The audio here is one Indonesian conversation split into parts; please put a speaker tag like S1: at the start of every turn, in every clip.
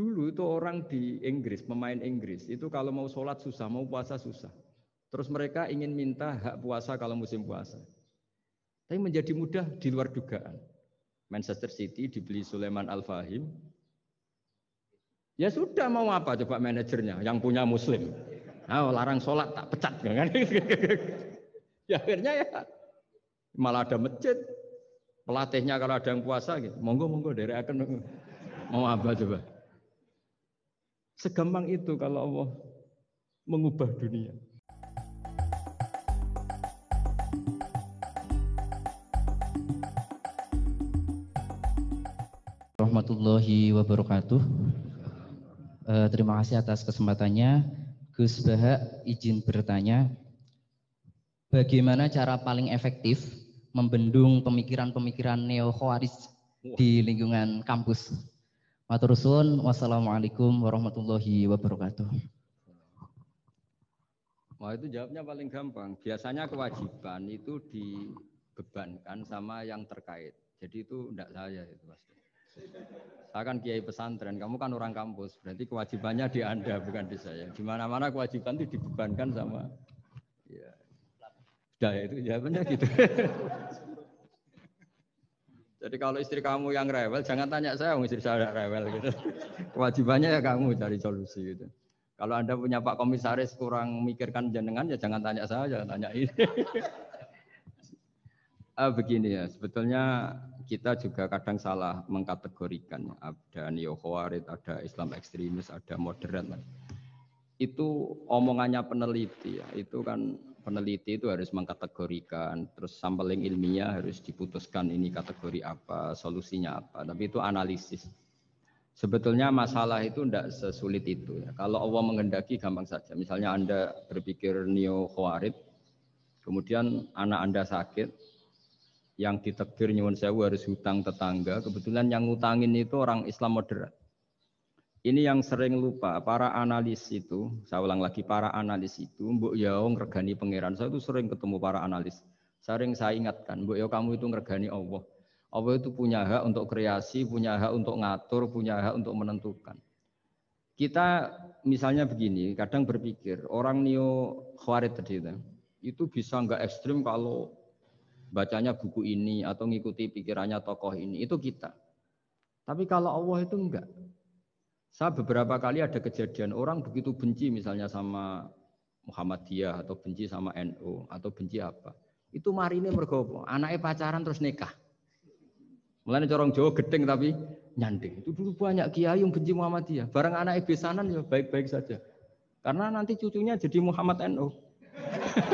S1: Dulu itu orang di Inggris, pemain Inggris, itu kalau mau sholat susah, mau puasa susah. Terus mereka ingin minta hak puasa kalau musim puasa. Tapi menjadi mudah di luar dugaan. Manchester City dibeli Sulaiman Al-Fahim. Ya sudah mau apa coba manajernya yang punya muslim. Oh, larang sholat tak pecat. Ya kan? ya akhirnya ya malah ada masjid. Pelatihnya kalau ada yang puasa gitu. Monggo monggo dari akan mau apa coba. Segampang itu kalau Allah mengubah dunia. Rahmatullahi wabarakatuh. Uh, terima kasih atas kesempatannya. Gus Bahak, izin bertanya, bagaimana cara paling efektif membendung pemikiran-pemikiran neo di lingkungan kampus? Matur suwun. Wassalamualaikum warahmatullahi wabarakatuh. Wah itu jawabnya paling gampang. Biasanya kewajiban itu dibebankan sama yang terkait. Jadi itu enggak saya itu pasti. Saya kan kiai pesantren, kamu kan orang kampus, berarti kewajibannya di Anda bukan di saya. Di mana-mana kewajiban itu dibebankan sama ya. Sudah itu jawabannya gitu. Jadi kalau istri kamu yang rewel, jangan tanya saya, mau istri saya rewel gitu. Kewajibannya ya kamu cari solusi gitu. Kalau Anda punya Pak Komisaris kurang mikirkan jenengan, ya jangan tanya saya, jangan tanya ini. ah, begini ya, sebetulnya kita juga kadang salah mengkategorikan. Ada neo ada Islam ekstremis, ada moderat. Nah, itu omongannya peneliti ya, itu kan peneliti itu harus mengkategorikan, terus sampling ilmiah harus diputuskan ini kategori apa, solusinya apa. Tapi itu analisis. Sebetulnya masalah itu tidak sesulit itu. Ya. Kalau Allah mengendaki, gampang saja. Misalnya Anda berpikir neo khawarid, kemudian anak Anda sakit, yang ditegir nyuwun sewu harus hutang tetangga. Kebetulan yang ngutangin itu orang Islam moderat. Ini yang sering lupa, para analis itu, saya ulang lagi, para analis itu, Mbok Yao regani pangeran, saya itu sering ketemu para analis. Sering saya ingatkan, Mbok Yao kamu itu ngergani Allah. Allah itu punya hak untuk kreasi, punya hak untuk ngatur, punya hak untuk menentukan. Kita misalnya begini, kadang berpikir, orang neo khawarid tadi itu, itu bisa nggak ekstrim kalau bacanya buku ini atau ngikuti pikirannya tokoh ini, itu kita. Tapi kalau Allah itu enggak, saya beberapa kali ada kejadian orang begitu benci misalnya sama Muhammadiyah atau benci sama NU NO, atau benci apa. Itu mari ini mergopo, anaknya pacaran terus nikah. Mulai corong Jawa gedeng tapi nyanding. Itu dulu banyak kiai yang benci Muhammadiyah. Barang anaknya besanan ya baik-baik saja. Karena nanti cucunya jadi Muhammad NU. NO.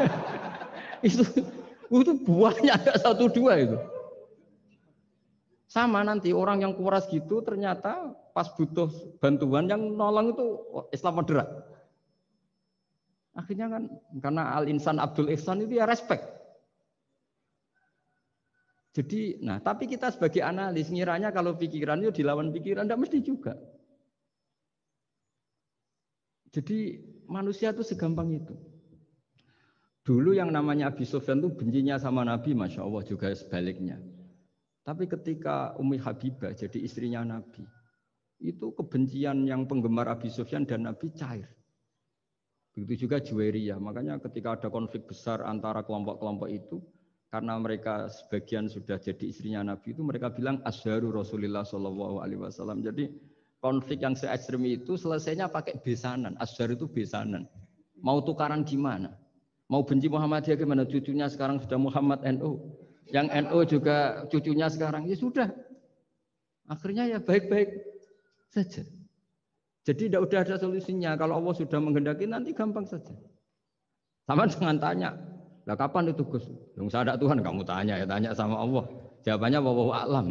S1: itu itu banyak ada satu dua itu. Sama nanti orang yang kuras gitu ternyata pas butuh bantuan yang nolong itu Islam moderat. Akhirnya kan karena Al Insan Abdul Ihsan itu ya respect. Jadi, nah tapi kita sebagai analis ngiranya kalau pikiran itu dilawan pikiran, tidak mesti juga. Jadi manusia itu segampang itu. Dulu yang namanya Abi Sufyan itu bencinya sama Nabi, masya Allah juga sebaliknya. Tapi ketika Umi Habibah jadi istrinya Nabi, itu kebencian yang penggemar Abi Sufyan dan Nabi cair. Begitu juga Juwairiyah. Makanya ketika ada konflik besar antara kelompok-kelompok itu, karena mereka sebagian sudah jadi istrinya Nabi itu, mereka bilang asharu Rasulullah Shallallahu Alaihi Wasallam. Jadi konflik yang se ekstrem itu selesainya pakai besanan. Asyar itu besanan. Mau tukaran gimana? Mau benci Muhammadiyah gimana? Cucunya sekarang sudah Muhammad NU. NO yang NU NO juga cucunya sekarang ya sudah. Akhirnya ya baik-baik saja. Jadi tidak udah ada solusinya. Kalau Allah sudah menghendaki nanti gampang saja. Sama dengan tanya. Lah kapan itu Gus? Yang ada Tuhan kamu tanya ya tanya sama Allah. Jawabannya wawahu alam.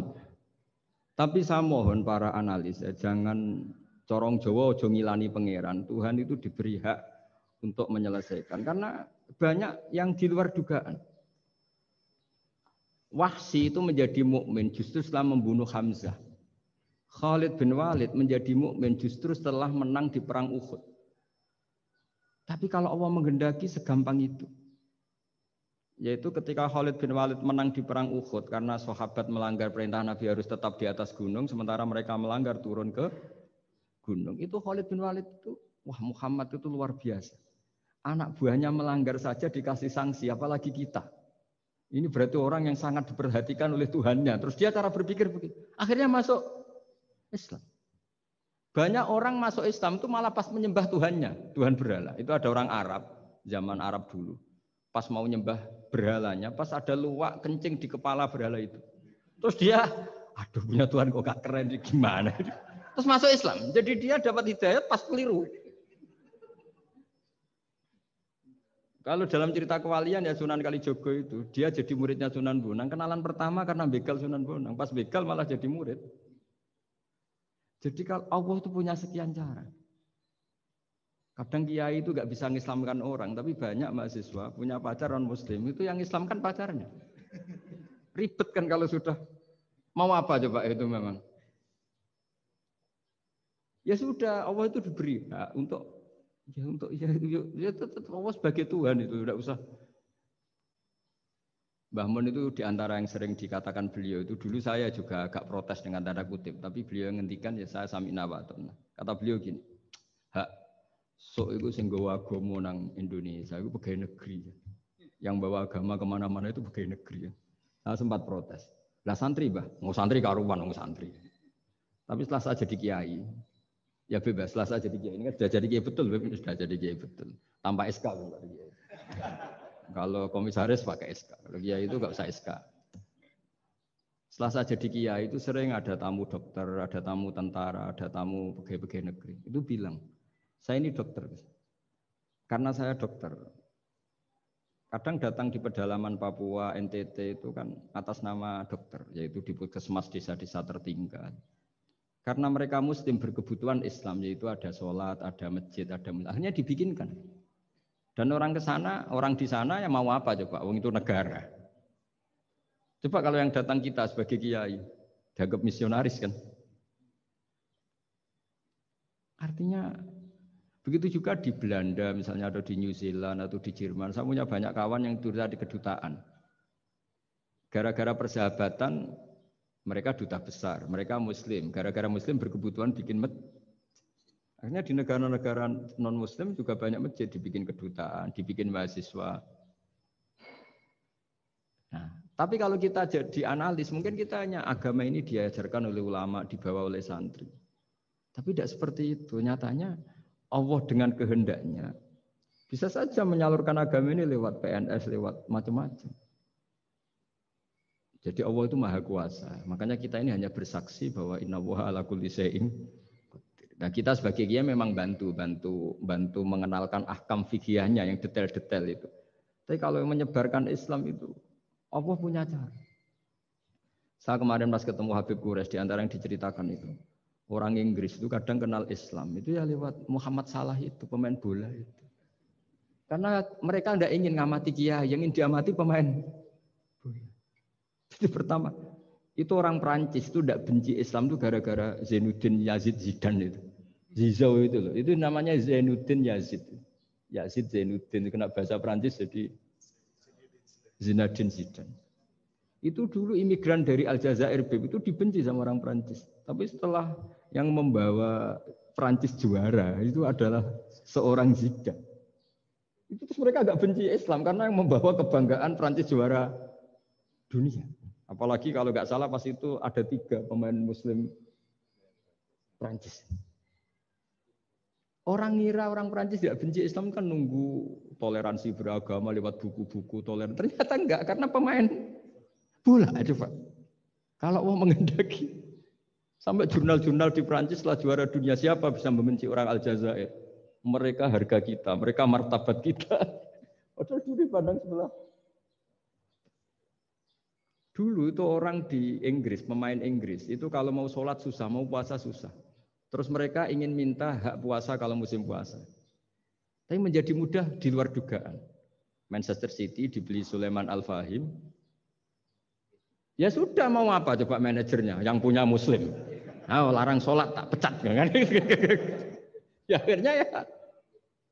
S1: Tapi saya mohon para analis ya, jangan corong Jawa ojo pangeran. Tuhan itu diberi hak untuk menyelesaikan karena banyak yang di luar dugaan. Wahsi itu menjadi mukmin justru setelah membunuh Hamzah. Khalid bin Walid menjadi mukmin justru setelah menang di perang Uhud. Tapi kalau Allah menghendaki segampang itu. Yaitu ketika Khalid bin Walid menang di perang Uhud karena sahabat melanggar perintah Nabi harus tetap di atas gunung sementara mereka melanggar turun ke gunung. Itu Khalid bin Walid itu wah Muhammad itu luar biasa. Anak buahnya melanggar saja dikasih sanksi apalagi kita. Ini berarti orang yang sangat diperhatikan oleh Tuhannya. Terus dia cara berpikir begini. Akhirnya masuk Islam. Banyak orang masuk Islam itu malah pas menyembah Tuhannya, Tuhan berhala. Itu ada orang Arab, zaman Arab dulu. Pas mau nyembah berhalanya, pas ada luwak kencing di kepala berhala itu. Terus dia, aduh punya Tuhan kok gak keren, gimana? Terus masuk Islam. Jadi dia dapat hidayah pas keliru. Kalau dalam cerita kewalian ya Sunan Kalijogo itu, dia jadi muridnya Sunan Bonang. Kenalan pertama karena begal Sunan Bonang. Pas begal malah jadi murid. Jadi kalau Allah itu punya sekian cara. Kadang kiai itu gak bisa ngislamkan orang, tapi banyak mahasiswa punya pacar non muslim itu yang islamkan pacarnya. Ribet kan kalau sudah mau apa coba itu memang. Ya sudah Allah itu diberi hak nah, untuk Ya untuk ya, ya, ya tetap Allah sebagai Tuhan itu tidak usah. Mbah Mun itu diantara yang sering dikatakan beliau itu dulu saya juga agak protes dengan tanda kutip, tapi beliau ngendikan ya saya sami nawatona. Kata beliau gini, hak so itu sing gawa agama nang Indonesia itu pegawai negeri. Yang bawa agama kemana-mana itu pegawai negeri. Saya sempat protes. Lah santri bah, mau santri karuan, mau santri. Tapi setelah saya jadi kiai, Ya bebas lah saya jadi kiai. Ini kan sudah jadi kiai betul, bebas. sudah jadi kiai betul. Tanpa SK kalau komisaris pakai SK. Kalau kiai itu nggak usah SK. Setelah saya jadi kiai itu sering ada tamu dokter, ada tamu tentara, ada tamu pegawai-pegawai negeri. Itu bilang, saya ini dokter. Karena saya dokter. Kadang datang di pedalaman Papua, NTT itu kan atas nama dokter, yaitu di puskesmas desa-desa tertinggal. Karena mereka muslim berkebutuhan Islam, yaitu ada sholat, ada masjid, ada akhirnya dibikinkan. Dan orang ke sana, orang di sana yang mau apa coba? Wong itu negara. Coba kalau yang datang kita sebagai kiai, dianggap misionaris kan? Artinya begitu juga di Belanda misalnya atau di New Zealand atau di Jerman. Saya punya banyak kawan yang turut di kedutaan. Gara-gara persahabatan mereka duta besar, mereka muslim. Gara-gara muslim berkebutuhan bikin med. Akhirnya di negara-negara non-muslim juga banyak masjid dibikin kedutaan, dibikin mahasiswa. Nah, tapi kalau kita jadi analis, mungkin kita hanya agama ini diajarkan oleh ulama, dibawa oleh santri. Tapi tidak seperti itu. Nyatanya Allah dengan kehendaknya bisa saja menyalurkan agama ini lewat PNS, lewat macam-macam. Jadi Allah itu maha kuasa. Makanya kita ini hanya bersaksi bahwa inna wa ala kulli syai'in Nah kita sebagai kiai memang bantu, bantu, bantu mengenalkan ahkam fikihnya yang detail-detail itu. Tapi kalau yang menyebarkan Islam itu, Allah punya cara. Saya kemarin pas ketemu Habib Quraisy di antara yang diceritakan itu, orang Inggris itu kadang kenal Islam itu ya lewat Muhammad Salah itu pemain bola itu. Karena mereka tidak ingin ngamati kiai, yang ingin diamati pemain jadi pertama, itu orang Perancis itu tidak benci Islam itu gara-gara Zainuddin Yazid Zidane itu. Zizou itu loh. Itu namanya Zainuddin Yazid. Yazid Zainuddin kena bahasa Perancis jadi Zinadin Zidan. Itu dulu imigran dari Aljazair Beb itu dibenci sama orang Perancis. Tapi setelah yang membawa Perancis juara itu adalah seorang Zidan. Itu terus mereka agak benci Islam karena yang membawa kebanggaan Perancis juara dunia. Apalagi kalau nggak salah pas itu ada tiga pemain Muslim Prancis. Orang ngira orang Prancis tidak benci Islam kan nunggu toleransi beragama lewat buku-buku toleran. Ternyata enggak karena pemain bola pak. Kalau mau mengendaki sampai jurnal-jurnal di Prancis lah juara dunia siapa bisa membenci orang Aljazair? Mereka harga kita, mereka martabat kita. Padahal dulu pandang sebelah Dulu itu orang di Inggris, pemain Inggris, itu kalau mau sholat susah, mau puasa susah. Terus mereka ingin minta hak puasa kalau musim puasa. Tapi menjadi mudah di luar dugaan. Manchester City dibeli Sulaiman Al-Fahim. Ya sudah mau apa coba manajernya yang punya muslim. Nah, larang sholat tak pecat ya, kan? ya akhirnya ya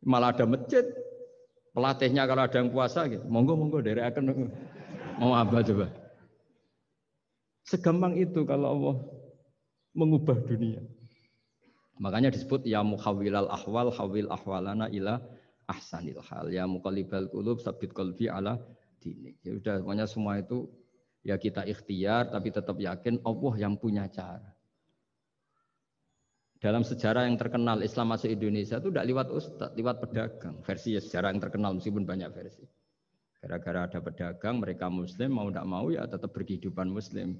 S1: malah ada masjid. Pelatihnya kalau ada yang puasa gitu, monggo monggo dari akan mau apa coba. Segampang itu kalau Allah mengubah dunia. Makanya disebut ya muhawilal ahwal hawil ahwalana ila ahsanil hal. Ya muqallibal qulub sabit qalbi ala dini. Ya udah makanya semua itu ya kita ikhtiar tapi tetap yakin Allah yang punya cara. Dalam sejarah yang terkenal Islam masuk Indonesia itu tidak lewat ustaz, lewat pedagang. Versi ya sejarah yang terkenal meskipun banyak versi. Gara-gara ada pedagang, mereka muslim, mau tidak mau ya tetap berkehidupan muslim.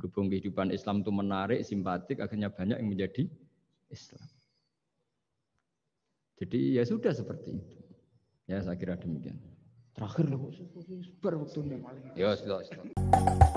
S1: Berhubung kehidupan Islam itu menarik, simpatik, akhirnya banyak yang menjadi Islam. Jadi ya sudah seperti itu. Ya saya kira demikian. Terakhir loh, Ya sudah. sudah.